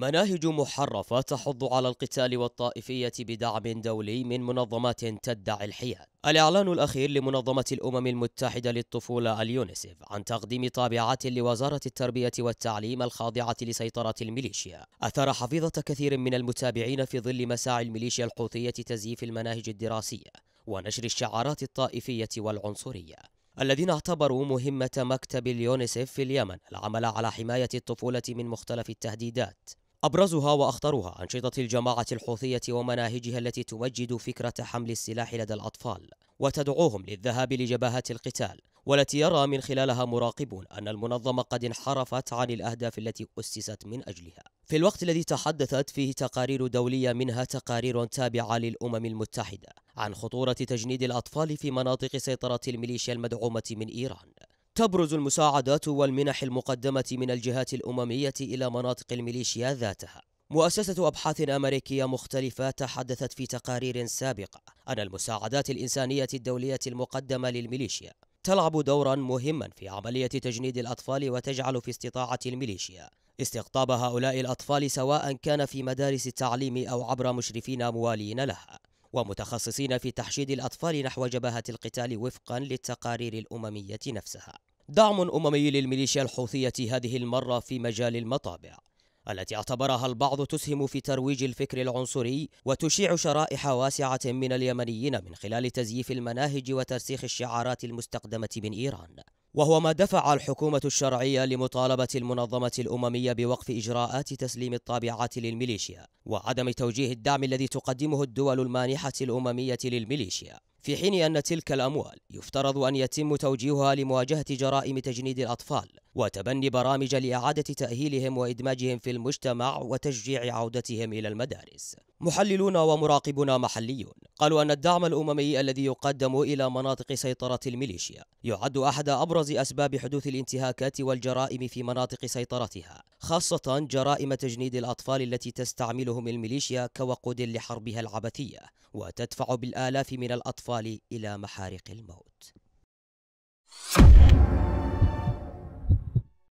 مناهج محرفة تحض على القتال والطائفية بدعم دولي من منظمات تدعي الحياد. الإعلان الأخير لمنظمة الأمم المتحدة للطفولة اليونيسف عن تقديم طابعات لوزارة التربية والتعليم الخاضعة لسيطرة الميليشيا أثار حفيظة كثير من المتابعين في ظل مساعي الميليشيا الحوثية تزييف المناهج الدراسية ونشر الشعارات الطائفية والعنصرية. الذين اعتبروا مهمة مكتب اليونيسف في اليمن العمل على حماية الطفولة من مختلف التهديدات أبرزها وأخطرها أنشطة الجماعة الحوثية ومناهجها التي تمجد فكرة حمل السلاح لدى الأطفال وتدعوهم للذهاب لجبهات القتال والتي يرى من خلالها مراقبون أن المنظمة قد انحرفت عن الأهداف التي أسست من أجلها في الوقت الذي تحدثت فيه تقارير دولية منها تقارير تابعة للأمم المتحدة عن خطورة تجنيد الأطفال في مناطق سيطرة الميليشيا المدعومة من إيران تبرز المساعدات والمنح المقدمة من الجهات الأممية إلى مناطق الميليشيا ذاتها مؤسسة أبحاث أمريكية مختلفة تحدثت في تقارير سابقة أن المساعدات الإنسانية الدولية المقدمة للميليشيا تلعب دورا مهما في عملية تجنيد الأطفال وتجعل في استطاعة الميليشيا استقطاب هؤلاء الأطفال سواء كان في مدارس التعليم أو عبر مشرفين موالين لها ومتخصصين في تحشيد الأطفال نحو جبهة القتال وفقا للتقارير الأممية نفسها دعم أممي للميليشيا الحوثية هذه المرة في مجال المطابع التي اعتبرها البعض تسهم في ترويج الفكر العنصري وتشيع شرائح واسعة من اليمنيين من خلال تزييف المناهج وترسيخ الشعارات المستقدمة من إيران وهو ما دفع الحكومة الشرعية لمطالبة المنظمة الأممية بوقف إجراءات تسليم الطابعات للميليشيا وعدم توجيه الدعم الذي تقدمه الدول المانحة الأممية للميليشيا في حين أن تلك الأموال يفترض أن يتم توجيهها لمواجهة جرائم تجنيد الأطفال وتبني برامج لإعادة تأهيلهم وإدماجهم في المجتمع وتشجيع عودتهم إلى المدارس محللون ومراقبون محليون قالوا أن الدعم الأممي الذي يقدم إلى مناطق سيطرة الميليشيا يعد أحد أبرز أسباب حدوث الانتهاكات والجرائم في مناطق سيطرتها خاصة جرائم تجنيد الأطفال التي تستعملهم الميليشيا كوقود لحربها العبثية وتدفع بالآلاف من الأطفال إلى محارق الموت